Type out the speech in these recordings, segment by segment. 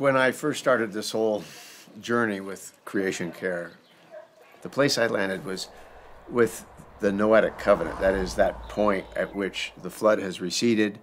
when I first started this whole journey with Creation Care, the place I landed was with the Noetic covenant. That is that point at which the flood has receded,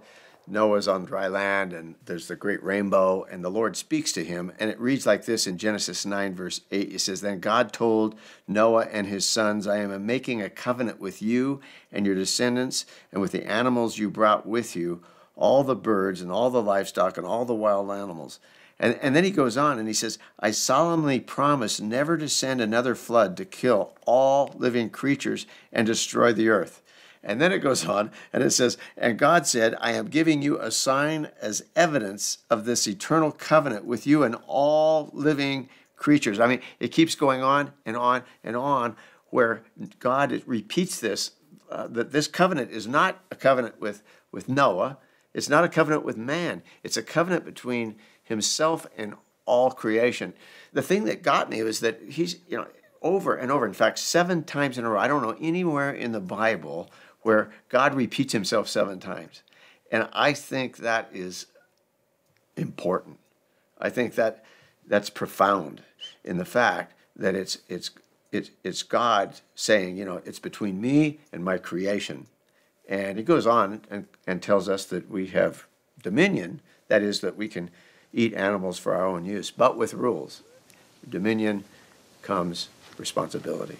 Noah's on dry land, and there's the great rainbow, and the Lord speaks to him. And it reads like this in Genesis 9, verse 8. It says, Then God told Noah and his sons, I am making a covenant with you and your descendants, and with the animals you brought with you all the birds and all the livestock and all the wild animals. And, and then he goes on and he says, I solemnly promise never to send another flood to kill all living creatures and destroy the earth. And then it goes on and it says, And God said, I am giving you a sign as evidence of this eternal covenant with you and all living creatures. I mean, it keeps going on and on and on where God repeats this uh, that this covenant is not a covenant with, with Noah it's not a covenant with man, it's a covenant between himself and all creation. The thing that got me was that he's, you know, over and over, in fact, seven times in a row. I don't know anywhere in the Bible where God repeats himself seven times. And I think that is important. I think that that's profound in the fact that it's it's it's it's God saying, you know, it's between me and my creation. And he goes on and, and tells us that we have dominion, that is, that we can eat animals for our own use, but with rules. Dominion comes responsibility.